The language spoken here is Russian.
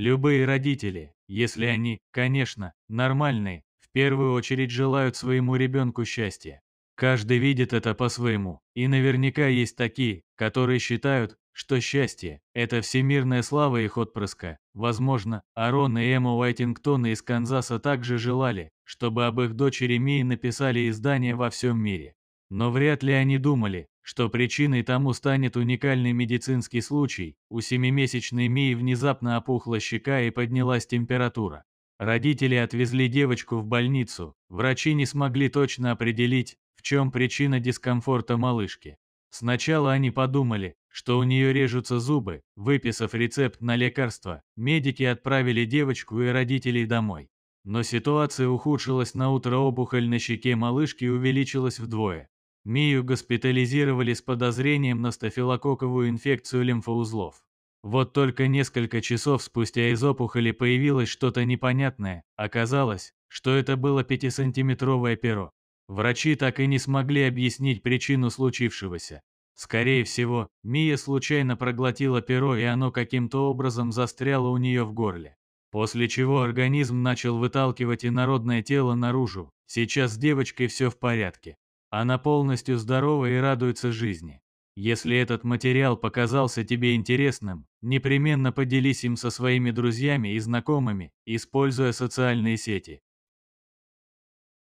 Любые родители, если они, конечно, нормальные, в первую очередь желают своему ребенку счастья. Каждый видит это по-своему, и наверняка есть такие, которые считают, что счастье – это всемирная слава их отпрыска. Возможно, Арон и Эмма Уайтингтон из Канзаса также желали, чтобы об их дочери Мии написали издания во всем мире. Но вряд ли они думали, что причиной тому станет уникальный медицинский случай. У семимесячной Мии внезапно опухла щека и поднялась температура. Родители отвезли девочку в больницу, врачи не смогли точно определить, в чем причина дискомфорта малышки. Сначала они подумали, что у нее режутся зубы, выписав рецепт на лекарство, медики отправили девочку и родителей домой. Но ситуация ухудшилась на утро опухоль на щеке малышки увеличилась вдвое. Мию госпитализировали с подозрением на стафилококковую инфекцию лимфоузлов. Вот только несколько часов спустя из опухоли появилось что-то непонятное. Оказалось, что это было пятисантиметровое перо. Врачи так и не смогли объяснить причину случившегося. Скорее всего, Мия случайно проглотила перо, и оно каким-то образом застряло у нее в горле. После чего организм начал выталкивать инородное тело наружу. Сейчас с девочкой все в порядке. Она полностью здорова и радуется жизни. Если этот материал показался тебе интересным, непременно поделись им со своими друзьями и знакомыми, используя социальные сети.